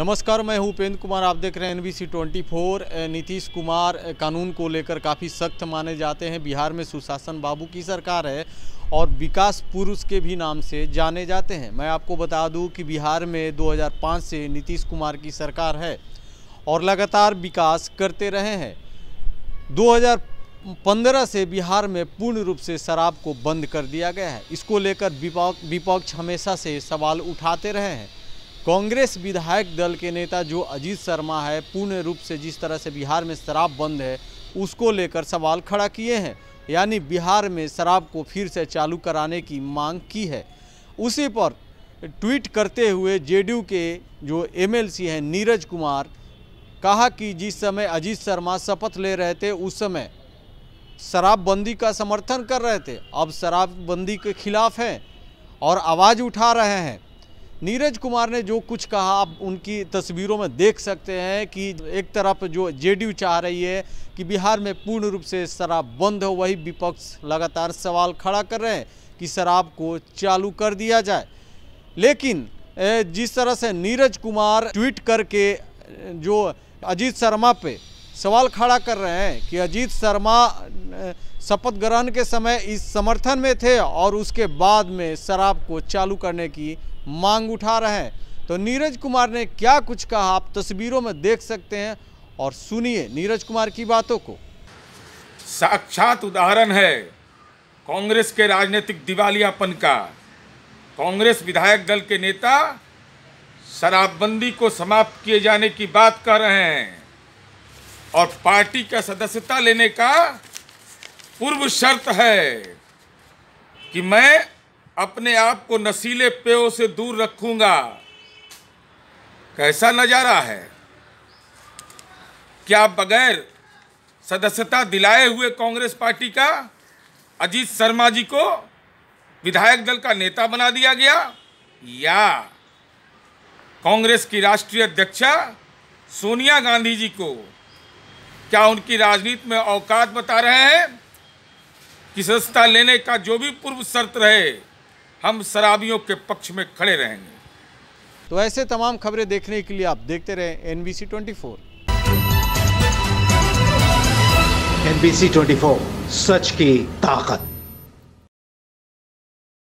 नमस्कार मैं हूं उपेंद्र कुमार आप देख रहे हैं एनबीसी 24 नीतीश कुमार कानून को लेकर काफ़ी सख्त माने जाते हैं बिहार में सुशासन बाबू की सरकार है और विकास पुरुष के भी नाम से जाने जाते हैं मैं आपको बता दूं कि बिहार में 2005 से नीतीश कुमार की सरकार है और लगातार विकास करते रहे हैं दो से बिहार में पूर्ण रूप से शराब को बंद कर दिया गया है इसको लेकर विपक्ष हमेशा से सवाल उठाते रहे हैं कांग्रेस विधायक दल के नेता जो अजीत शर्मा है पूर्ण रूप से जिस तरह से बिहार में शराब बंद है उसको लेकर सवाल खड़ा किए हैं यानी बिहार में शराब को फिर से चालू कराने की मांग की है उसी पर ट्वीट करते हुए जेडीयू के जो एमएलसी हैं नीरज कुमार कहा कि जिस समय अजीत शर्मा शपथ ले रहे थे उस समय शराबबंदी का समर्थन कर रहे थे अब शराबबंदी के खिलाफ हैं और आवाज़ उठा रहे हैं नीरज कुमार ने जो कुछ कहा आप उनकी तस्वीरों में देख सकते हैं कि एक तरफ जो जेडीयू चाह रही है कि बिहार में पूर्ण रूप से शराब बंद हो वही विपक्ष लगातार सवाल खड़ा कर रहे हैं कि शराब को चालू कर दिया जाए लेकिन जिस तरह से नीरज कुमार ट्वीट करके जो अजीत शर्मा पे सवाल खड़ा कर रहे हैं कि अजीत शर्मा शपथ ग्रहण के समय इस समर्थन में थे और उसके बाद में शराब को चालू करने की मांग उठा रहे हैं तो नीरज कुमार ने क्या कुछ कहा आप तस्वीरों में देख सकते हैं और सुनिए नीरज कुमार की बातों को साक्षात उदाहरण है कांग्रेस के राजनीतिक दिवालियापन का कांग्रेस विधायक दल के नेता शराबबंदी को समाप्त किए जाने की बात कह रहे हैं और पार्टी का सदस्यता लेने का पूर्व शर्त है कि मैं अपने आप को नशीले पेयों से दूर रखूंगा कैसा नज़ारा है क्या बगैर सदस्यता दिलाए हुए कांग्रेस पार्टी का अजीत शर्मा जी को विधायक दल का नेता बना दिया गया या कांग्रेस की राष्ट्रीय अध्यक्षा सोनिया गांधी जी को क्या उनकी राजनीति में औकात बता रहे हैं कि सदस्यता लेने का जो भी पूर्व शर्त रहे हम शराबियों के पक्ष में खड़े रहेंगे तो ऐसे तमाम खबरें देखने के लिए आप देखते रहे NBC twenty four NBC twenty four सच की ताकत